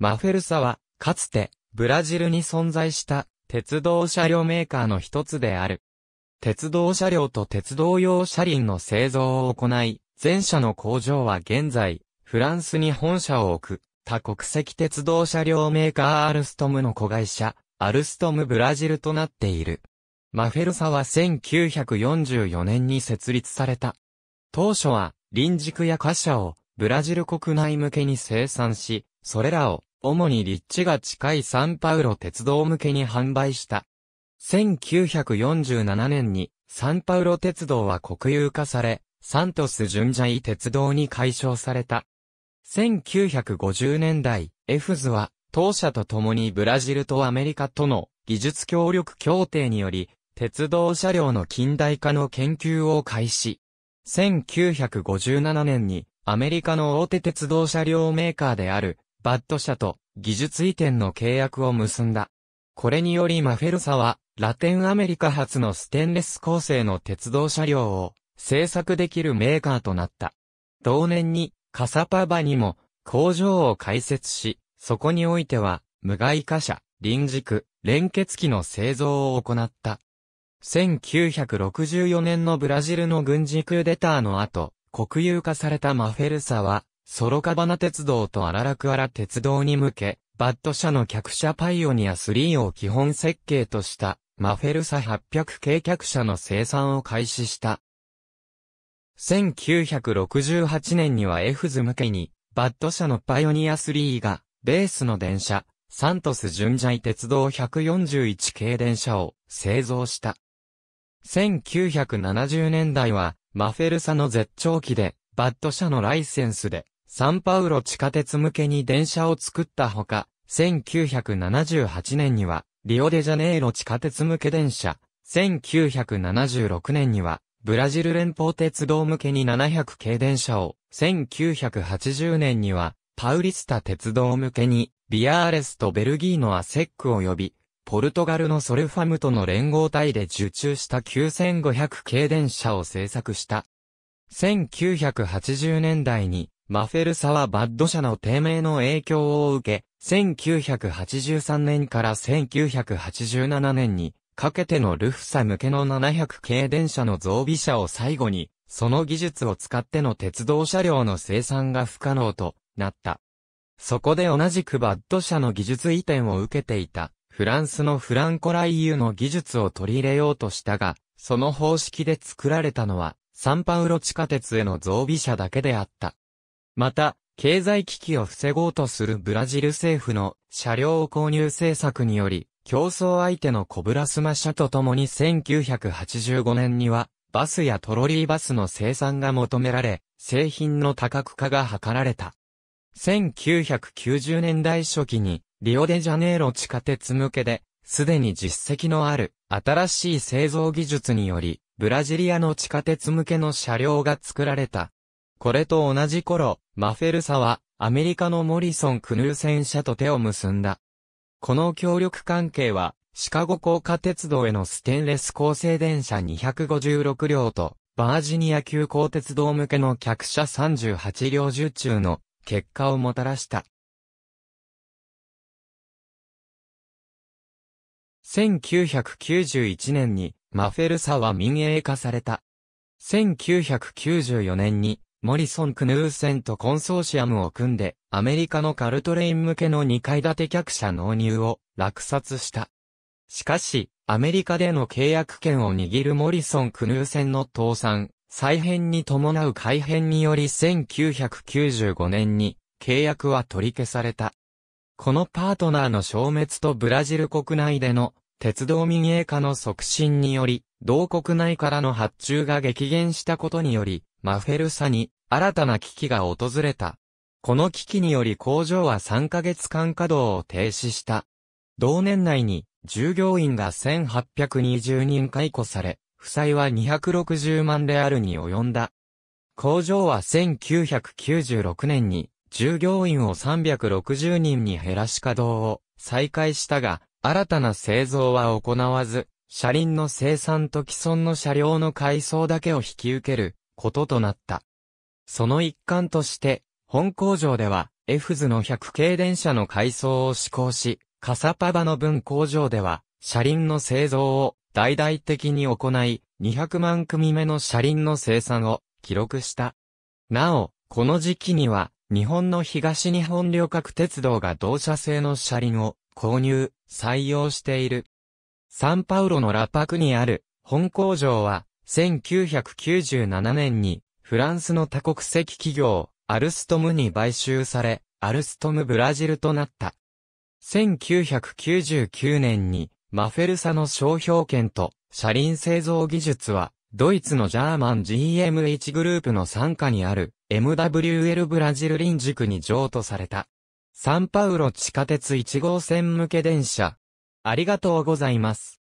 マフェルサは、かつて、ブラジルに存在した、鉄道車両メーカーの一つである。鉄道車両と鉄道用車輪の製造を行い、全車の工場は現在、フランスに本社を置く、他国籍鉄道車両メーカーアルストムの子会社、アルストムブラジルとなっている。マフェルサは1944年に設立された。当初は、輪軸や貨車を、ブラジル国内向けに生産し、それらを、主に立地が近いサンパウロ鉄道向けに販売した。1947年にサンパウロ鉄道は国有化され、サントスン・ジャイ鉄道に解消された。1950年代、エフズは当社と共にブラジルとアメリカとの技術協力協定により、鉄道車両の近代化の研究を開始。1957年にアメリカの大手鉄道車両メーカーであるバッド社と技術移転の契約を結んだ。これによりマフェルサは、ラテンアメリカ発のステンレス構成の鉄道車両を製作できるメーカーとなった。同年にカサパバにも工場を開設し、そこにおいては無害貨車、時軸、連結機の製造を行った。1964年のブラジルの軍事クーデターの後、国有化されたマフェルサは、ソロカバナ鉄道とアララクアラ鉄道に向け、バッド社の客車パイオニア3を基本設計とした、マフェルサ800系客車の生産を開始した。1968年にはエフズ向けに、バッド社のパイオニア3が、ベースの電車、サントス巡在鉄道141系電車を製造した。1970年代は、マフェルサの絶頂期で、バッド社のライセンスで、サンパウロ地下鉄向けに電車を作ったほか、1978年には、リオデジャネイロ地下鉄向け電車、1976年には、ブラジル連邦鉄道向けに700系電車を、1980年には、パウリスタ鉄道向けに、ビアーレスとベルギーのアセックを呼び、ポルトガルのソルファムとの連合体で受注した9500系電車を製作した。1980年代にマフェルサはバッド社の低迷の影響を受け、1983年から1987年にかけてのルフサ向けの700系電車の増備車を最後に、その技術を使っての鉄道車両の生産が不可能となった。そこで同じくバッド社の技術移転を受けていた、フランスのフランコライユの技術を取り入れようとしたが、その方式で作られたのは、サンパウロ地下鉄への増備車だけであった。また、経済危機を防ごうとするブラジル政府の車両購入政策により、競争相手のコブラスマ社と共に1985年には、バスやトロリーバスの生産が求められ、製品の多角化が図られた。1990年代初期に、リオデジャネイロ地下鉄向けで、すでに実績のある、新しい製造技術により、ブラジリアの地下鉄向けの車両が作られた。これと同じ頃、マフェルサは、アメリカのモリソン・クヌーセン社と手を結んだ。この協力関係は、シカゴ高架鉄道へのステンレス構成電車256両と、バージニア急行鉄道向けの客車38両受注の結果をもたらした。1991年にマフェルサは民営化された。1994年にモリソン・クヌーセンとコンソーシアムを組んで、アメリカのカルトレイン向けの2階建て客車納入を落札した。しかし、アメリカでの契約権を握るモリソン・クヌーセンの倒産、再編に伴う改編により1995年に契約は取り消された。このパートナーの消滅とブラジル国内での鉄道民営化の促進により、同国内からの発注が激減したことにより、マフェルサに新たな危機が訪れた。この危機により工場は3ヶ月間稼働を停止した。同年内に従業員が1820人解雇され、負債は260万レアルに及んだ。工場は1996年に従業員を360人に減らし稼働を再開したが、新たな製造は行わず、車輪の生産と既存の車両の改装だけを引き受けることとなった。その一環として、本工場では、エフズの100系電車の改装を施行し、カサパバの分工場では、車輪の製造を大々的に行い、200万組目の車輪の生産を記録した。なお、この時期には、日本の東日本旅客鉄道が同社製の車輪を購入、採用している。サンパウロのラパクにある本工場は1997年にフランスの多国籍企業アルストムに買収され、アルストムブラジルとなった。1999年にマフェルサの商標権と車輪製造技術はドイツのジャーマン GMH グループの傘下にある MWL ブラジル臨塾に譲渡された。サンパウロ地下鉄1号線向け電車。ありがとうございます。